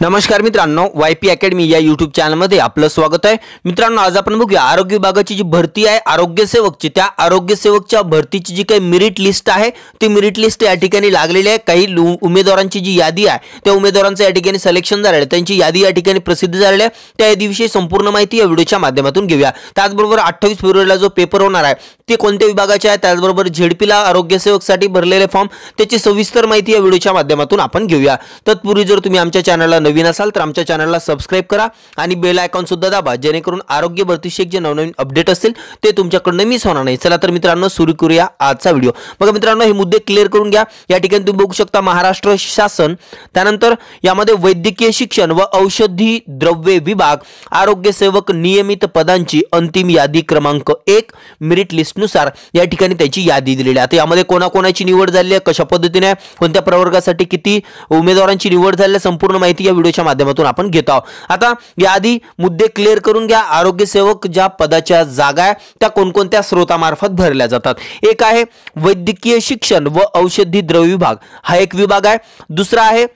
नमस्कार मित्रांनो Y P academy या युट्यूब चॅनलमध्ये आपलं स्वागत आहे मित्रांनो आज आपण बघूया आरोग्य विभागाची जी भरती आहे आरोग्यसेवकची त्या आरोग्यसेवकच्या भरतीची जी काही मेरिट लिस्ट आहे ती मेरिट लिस्ट या ठिकाणी लागलेली आहे काही उमेदवारांची जी यादी आहे त्या उमेदवारांचं या ठिकाणी सिलेक्शन झालेलं आहे त्यांची यादी या ठिकाणी प्रसिद्ध झालेली आहे त्या यादीविषयी संपूर्ण माहिती या व्हिडिओच्या माध्यमातून घेऊया त्याचबरोबर अठ्ठावीस फेब्रुवारीला जो पेपर होणार आहे ते कोणत्या विभागाचे आहे त्याचबरोबर झेडपीला आरोग्यसेवकसाठी भरलेले फॉर्म त्याची सविस्तर माहिती या व्हिडिओच्या माध्यमातून आपण घेऊया तत्पूर्वी जर तुम्ही आमच्या चॅनलला नवीन असाल तर आमच्या चॅनलला सबस्क्राईब करा आणि बेल सुद्धा दाबा जेणेकरून आरोग्य भरतीशेक जे नवनवीन अपडेट असतील ते तुमच्याकडनं मिस होणार नाही चला तर मित्रांनो सुरू करूया आजचा व्हिडिओ बघा मित्रांनो हे मुद्दे क्लिअर करून घ्या या ठिकाणी तुम्ही बघू शकता महाराष्ट्र शासन त्यानंतर यामध्ये वैद्यकीय शिक्षण व औषधी द्रव्ये विभाग आरोग्य सेवक नियमित पदांची अंतिम यादी क्रमांक एक मेरिट लिस्टनुसार या ठिकाणी त्याची यादी दिलेली आहे आता यामध्ये कोणाकोणाची निवड झाली आहे कशा पद्धतीने कोणत्या प्रवर्गासाठी किती उमेदवारांची निवड झाली संपूर्ण माहिती या व्हिडिओच्या माध्यमातून आपण घेत आहोत आता याआधी मुद्दे क्लिअर करून घ्या आरोग्यसेवक ज्या पदाच्या जागा आहे त्या कोणकोणत्या स्रोतामार्फत भरल्या जातात एक आहे वैद्यकीय शिक्षण व औषधी द्रव्य विभाग हा एक विभाग आहे दुसरा आहे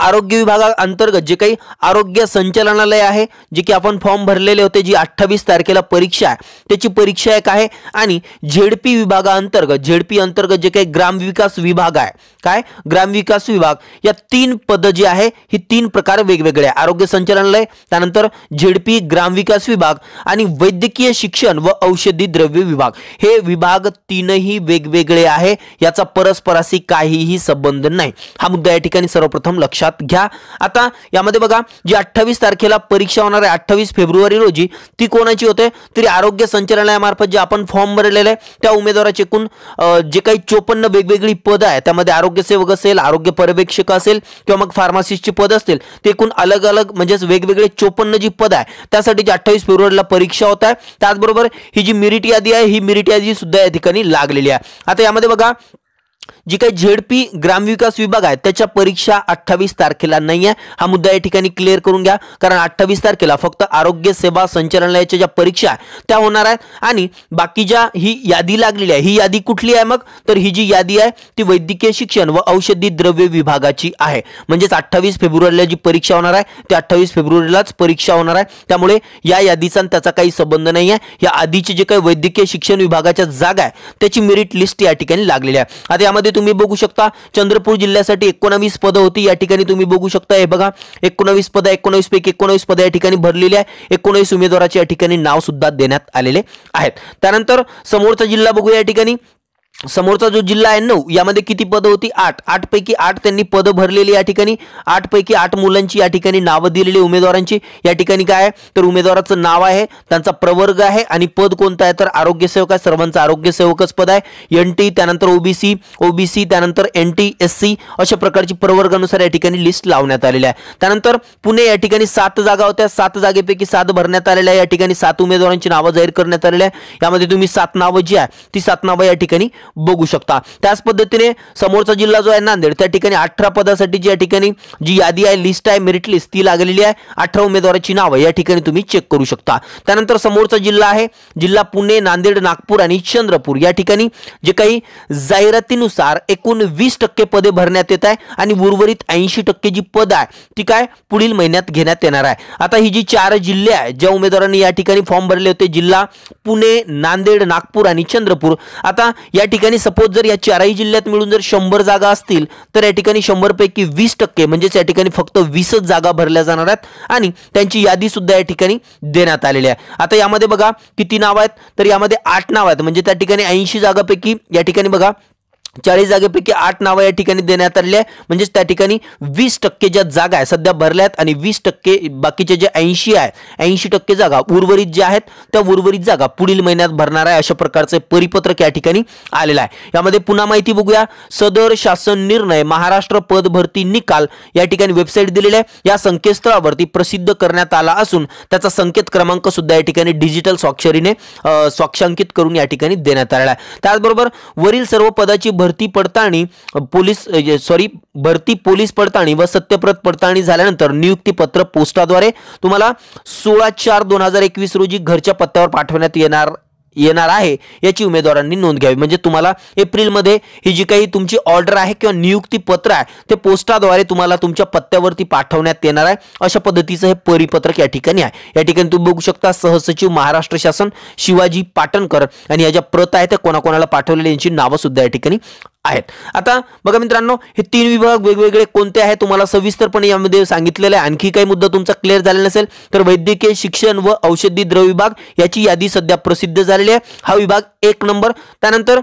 आरोग्य विभागाअंतर्गत जे काही आरोग्य संचालनालय आहे जे की आपण फॉर्म भरलेले होते जी अठ्ठावीस तारखेला परीक्षा आहे त्याची परीक्षा एक आहे आणि झेडपी विभागाअंतर्गत झेडपी अंतर्गत जे काही ग्रामविकास विभाग आहे काय ग्रामविकास विभाग या तीन पद जी आहे ही तीन प्रकार वेगवेगळे आहे आरोग्य संचालनालय त्यानंतर झेडपी ग्रामविकास विभाग आणि वैद्यकीय शिक्षण व औषधी द्रव्य विभाग हे विभाग तीनही वेगवेगळे आहे याचा परस्पराशी काहीही संबंध नाही हा मुद्दा या ठिकाणी सर्वप्रथम लक्षात घ्या आता यामध्ये बघा जी अठ्ठावीस तारखेला परीक्षा होणार आहे अठ्ठावीस फेब्रुवारी रोजी ती कोणाची होते तरी आरोग्य संचालनालयामार्फत जे आपण फॉर्म भरलेले आहे त्या उमेदवाराचे एकूण जे काही चोपन्न वेगवेगळी पदं आहे त्यामध्ये आरोग्यसेवक असेल आरोग्य पर्यवेक्षक असेल किंवा मग फार्मासिस्टची पद असतील ते एकूण अलग अलग म्हणजेच वेगवेगळे चोपन्न जी पद आहे त्यासाठी जी अठ्ठावीस फेब्रुवारीला परीक्षा होत आहे त्याचबरोबर ही जी मिरिट यादी आहे ही मिरिट यादी सुद्धा या ठिकाणी लागलेली आहे आता यामध्ये बघा जी काही झेडपी ग्रामविकास विभाग आहे त्याच्या परीक्षा अठ्ठावीस तारखेला नाही आहे हा मुद्दा या ठिकाणी क्लिअर करून घ्या कारण अठ्ठावीस तारखेला फक्त आरोग्य सेवा संचालनालयाच्या ज्या परीक्षा आहे त्या होणार आहेत आणि बाकी ज्या ही यादी लागलेली आहे ही यादी कुठली आहे मग तर ही जी यादी आहे ती वैद्यकीय शिक्षण व औषधी द्रव्य विभागाची आहे म्हणजेच अठ्ठावीस फेब्रुवारीला जी परीक्षा होणार आहे ती अठ्ठावीस फेब्रुवारीलाच परीक्षा होणार आहे त्यामुळे या यादीचा त्याचा काही संबंध नाही आहे या आधीचे जे काही वैद्यकीय शिक्षण विभागाच्या जागा आहे त्याची मेरिट लिस्ट या ठिकाणी लागलेली आहे आता यामध्ये तुम्ही बघू शकता चंद्रपूर जिल्ह्यासाठी एकोणावीस पदं होती या ठिकाणी तुम्ही बघू शकता हे बघा एकोणावीस पदं एकोणावीस पैकी एकोणावीस पदं या ठिकाणी भरलेली आहे एकोणावीस उमेदवाराचे या ठिकाणी नाव सुद्धा देण्यात आलेले आहेत त्यानंतर समोरचा जिल्हा बघू या ठिकाणी समोरचा जो जिल्हा आहे नऊ यामध्ये किती पदं होती आठ पैकी आठ त्यांनी पदं भरलेली या ठिकाणी पैकी आठ मुलांची या ठिकाणी नावं दिलेली उमेदवारांची या ठिकाणी काय आहे तर उमेदवाराचं नाव आहे त्यांचा प्रवर्ग आहे आणि पद कोणतं आहे तर आरोग्यसेवक आहे सर्वांचं आरोग्यसेवकच पद आहे एन टी त्यानंतर ओबीसी ओबीसी त्यानंतर एन टी एस सी अशा प्रकारची प्रवर्गानुसार या ठिकाणी लिस्ट लावण्यात आलेली आहे त्यानंतर पुणे या ठिकाणी सात जागा होत्या सात जागेपैकी सात भरण्यात आलेल्या या ठिकाणी सात उमेदवारांची नावं जाहीर करण्यात आलेली आहे यामध्ये तुम्ही सात नावं जी आहे ती सात नावं या ठिकाणी बघू शकता त्याच पद्धतीने समोरचा जिल्हा जो आहे नांदेड त्या ठिकाणी अठरा पदासाठीची या ठिकाणी जी यादी आहे लिस्ट आहे मेरिट लिस्ट ती लागलेली आहे अठरा उमेदवाराची नावं या ठिकाणी तुम्ही चेक करू शकता त्यानंतर समोरचा जिल्हा आहे जिल्हा पुणे नांदेड नागपूर आणि चंद्रपूर या ठिकाणी जे काही जाहिरातीनुसार एकूण वीस टक्के पदे भरण्यात येत आहे आणि उर्वरित ऐंशी टक्के जी पद आहे ती काय पुढील महिन्यात घेण्यात येणार आहे आता ही जी चार जिल्हे आहे ज्या उमेदवारांनी या ठिकाणी फॉर्म भरले होते जिल्हा पुणे नांदेड नागपूर आणि चंद्रपूर आता या ठिकाणी सपोज जर या चारही जिल्ह्यात मिळून जर शंभर जागा असतील तर या ठिकाणी पैकी वीस टक्के म्हणजेच या ठिकाणी फक्त वीसच जागा भरल्या जाणार आहेत आणि त्यांची यादी सुद्धा या ठिकाणी देण्यात आलेली आहे आता यामध्ये बघा किती नावं आहेत तर यामध्ये आठ नावं आहेत म्हणजे त्या ठिकाणी ऐंशी जागापैकी या ठिकाणी बघा चाळीस जागेपैकी आठ नावं या ठिकाणी देण्यात आली आहे म्हणजेच त्या ठिकाणी वीस टक्के ज्या जागा आहेत सध्या भरल्या आहेत आणि वीस टक्के बाकीच्या ज्या ऐंशी आहे ऐंशी टक्के जागा उर्वरित ज्या आहेत त्या उर्वरित जागा पुढील महिन्यात भरणार आहे अशा प्रकारचे परिपत्रक या ठिकाणी आलेलं आहे यामध्ये पुन्हा माहिती बघूया सदर शासन निर्णय महाराष्ट्र पद भरती निकाल या ठिकाणी वेबसाईट दिलेली आहे या संकेतस्थळावरती प्रसिद्ध करण्यात आला असून त्याचा संकेत क्रमांक सुद्धा या ठिकाणी डिजिटल स्वाक्षरीने स्वाक्षांकित करून या ठिकाणी देण्यात आलेला आहे त्याचबरोबर वरील सर्व पदाची भरती पडताळणी पोलीस सॉरी भरती पोलीस पडताळणी व सत्यप्रत पडताळणी झाल्यानंतर नियुक्तीपत्र पोस्टाद्वारे तुम्हाला सोळा चार दोन हजार एकवीस रोजी घरच्या पत्त्यावर पाठवण्यात येणार येणार आहे याची उमेदवारांनी नोंद घ्यावी म्हणजे तुम्हाला एप्रिलमध्ये ही जी काही तुमची ऑर्डर आहे किंवा नियुक्ती पत्र आहे ते पोस्टाद्वारे तुम्हाला तुमच्या पत्त्यावरती पाठवण्यात येणार आहे अशा पद्धतीचं हे परिपत्रक या ठिकाणी आहे या ठिकाणी तुम्ही बघू शकता सहसचिव महाराष्ट्र शासन शिवाजी पाटणकर आणि या ज्या प्रत आहेत त्या कोणाकोणाला पाठवलेल्या यांची नावं सुद्धा या ठिकाणी आहेत आता बघा मित्रांनो हे तीन विभाग वेगवेगळे कोणते आहेत तुम्हाला सविस्तरपणे यामध्ये सांगितलेलं आहे आणखी काही मुद्दा तुमचा क्लिअर झाला नसेल तर वैद्यकीय शिक्षण व औषधी द्रव विभाग याची यादी सध्या प्रसिद्ध झाली हा विभाग एक नंबर त्यानंतर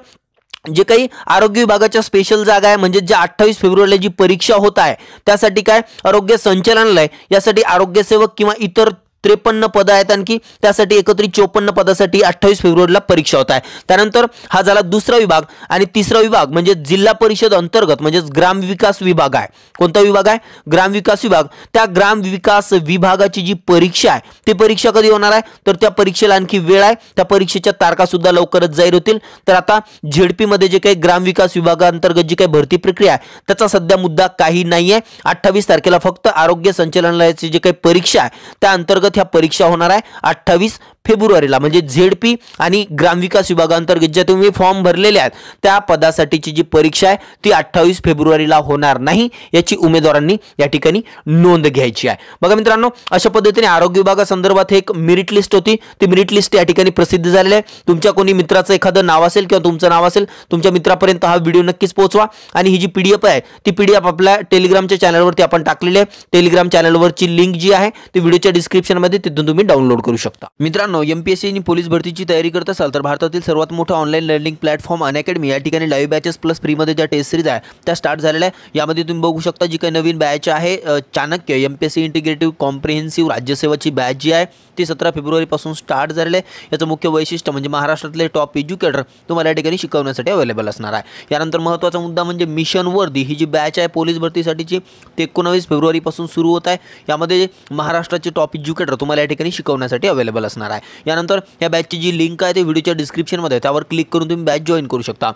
जे काही आरोग्य विभागाच्या स्पेशल जागा आहे म्हणजे जे अठ्ठावीस फेब्रुवारीला जी परीक्षा होत आहे त्यासाठी काय आरोग्य संचालनालय यासाठी आरोग्यसेवक किंवा इतर त्रेपन्न पद आहेत आणखी त्यासाठी एकत्रित चोपन्न पदासाठी अठ्ठावीस फेब्रुवारीला परीक्षा होत आहे त्यानंतर हा झाला दुसरा विभाग आणि तिसरा विभाग म्हणजे जिल्हा परिषद अंतर्गत म्हणजेच ग्रामविकास विभाग आहे कोणता विभाग आहे ग्रामविकास विभाग त्या ग्रामविकास विभागाची जी परीक्षा आहे ती परीक्षा कधी होणार आहे तर त्या परीक्षेला आणखी वेळ आहे त्या परीक्षेच्या तारखा सुद्धा लवकरच जाहीर होतील तर आता झेडपीमध्ये जे काही ग्रामविकास विभागाअंतर्गत जी काही भरती प्रक्रिया आहे त्याचा सध्या मुद्दा काही नाही आहे अठ्ठावीस तारखेला फक्त आरोग्य संचालनालयाची जी काही परीक्षा आहे त्या अंतर्गत अंतर्गत ह्या परीक्षा होणार आहे अठ्ठावीस फेब्रुवारीला म्हणजे झेड पी आणि ग्रामविकास विभागांतर्गत ज्या तुम्ही फॉर्म भरलेले आहेत त्या पदासाठीची जी परीक्षा आहे ती अठ्ठावीस फेब्रुवारीला होणार नाही याची उमेदवारांनी या ठिकाणी नोंद घ्यायची आहे बघा मित्रांनो अशा पद्धतीने आरोग्य विभागासंदर्भात एक मेरिट लिस्ट होती ती मेरिट लिस्ट या ठिकाणी प्रसिद्ध झालेली आहे तुमच्या कोणी मित्राचं एखादं नाव असेल किंवा तुमचं नाव असेल तुमच्या मित्रापर्यंत हा व्हिडिओ नक्कीच पोहोचवा आणि ही जी पी डी एफ आहे ती पी डी एफ आपल्या टेलिग्रामच्या चॅनलवरती आपण टाकलेली आहे टेलिग्राम चॅनलवरची लिंक जी आहे ती व्हिडिओच्या डिस्क्रिप्शन मध्ये तिथून तुम्ही डाउनलोड करू शकता मित्रांनो एमपीएससी आणि पोलीस भरतीची तयारी करत असाल तर भारतातील सर्वात मोठा ऑनलाईन लर्निंग प्लॅटफॉर्म अनॅकॅडमी या ठिकाणी लाईव्ह बॅचेस प्लस फ्रीमध्ये ज्या टेस्ट सिरीज आहे त्या स्टार्ट झालेल्या आहे यामध्ये तुम्ही बघू शकता जी काही नवीन बॅच आहे Chanakya MPSC P S C integrative comprehensive राज्यसेवाची बॅच जी आहे ती सतरा फेब्रुवारीपासून स्टार्ट झालेले आहे याचं मुख्य वैशिष्ट्य म्हणजे महाराष्ट्रातले टॉप एज्युकेटर तुम्हाला या ठिकाणी शिकवण्यासाठी अवेलेबल असणार आहे यानंतर महत्त्वाचा मुद्दा म्हणजे मिशन वर्दी ही जी बॅच आहे पोलीस भरतीसाठीची ते एकोणावीस फेब्रुवारीपासून सुरू होत आहे यामध्ये महाराष्ट्राचे टॉप एज्युकेटर तुम्हाला या ठिकाणी शिकवण्यासाठी अवेलेबल असणार आहे यानंतर या बॅचची जी लिंक आहे ते व्हिडिओच्या डिस्क्रिप्शनमध्ये त्यावर क्लिक करून तुम्ही बॅच जॉईन करू शकता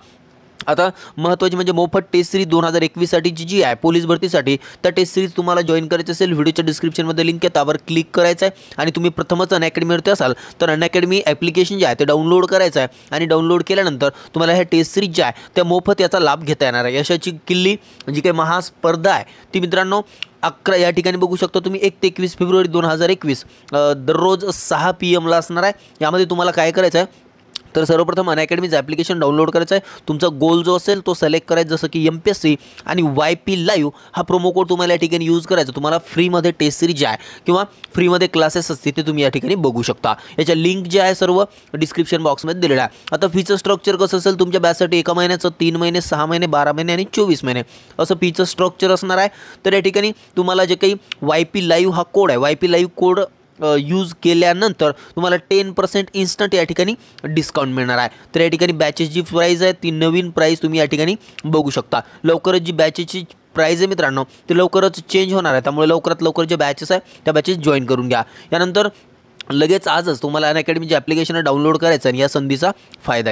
आता महत्त्वाची म्हणजे मोफत टेस्ट सिरीज दोन हजार जी जी आहे पोलीस भरतीसाठी त्या टेस्ट सिरीज तुम्हाला जॉईन करायची असेल व्हिडिओच्या डिस्क्रिप्शनमध्ये लिंक आहे त्यावर क्लिक करायचं आहे आणि तुम्ही प्रथमच अनअकॅडमीवरती असाल तर अनअकॅडमी ॲप्लिकेशन जे आहे ते डाउनलोड करायचं आहे आणि डाउनलोड केल्यानंतर तुम्हाला ह्या टेस्ट सिरीज ज्या आहे त्या मोफत याचा लाभ घेता येणार आहे यशाची किल्ली जी म्हणजे काही महास्पर्धा आहे ती मित्रांनो अकरा या ठिकाणी बघू शकता तुम्ही एक ते एकवीस फेब्रुवारी दोन हजार एकवीस दररोज सहा पी एमला असणार आहे यामध्ये तुम्हाला काय करायचं आहे तर सर्वप्रथम अनअकॅडमीचं ॲप्लिकेशन डाउनलोड करायचं आहे तुमचा गोल जो असेल तो सिलेक्ट करायचं जसं की एम पी एस सी आणि वाय पी लाईव्ह हा प्रोमो कोड तुम्हाला या ठिकाणी यूज करायचा तुम्हाला फ्रीमध्ये टेस्ट सिरीज जे आहे किंवा फ्रीमध्ये क्लासेस असतील ते तुम्ही या ठिकाणी बघू शकता याच्या लिंक जे आहे सर्व डिस्क्रिप्शन बॉक्समध्ये दिलेलं आहे आता फीचं स्ट्रक्चर कसं असेल तुमच्या बॅससाठी एका महिन्याचं तीन महिने सहा महिने बारा महिने आणि चोवीस महिने असं फीचं स्ट्रक्चर असणार आहे तर या ठिकाणी तुम्हाला जे काही वाय पी लाईव्ह हा कोड आहे Y P live code use केल्यानंतर तुम्हाला टेन पर्सेंट इन्स्टंट या ठिकाणी डिस्काउंट मिळणार आहे तर या ठिकाणी बॅचेस जी प्राईज आहे ती नवीन प्राईस तुम्ही या ठिकाणी बघू शकता लवकरच जी बॅचेसची प्राईज आहे मित्रांनो ती लवकरच चेंज होणार आहे त्यामुळे लवकरात लवकर जे बॅचेस आहे त्या बॅचेस जॉईन करून घ्या यानंतर लगेच आजच तुम्हाला अन अकॅडमीचे ॲप्लिकेशन डाउनलोड करायचं आणि या संधीचा फायदा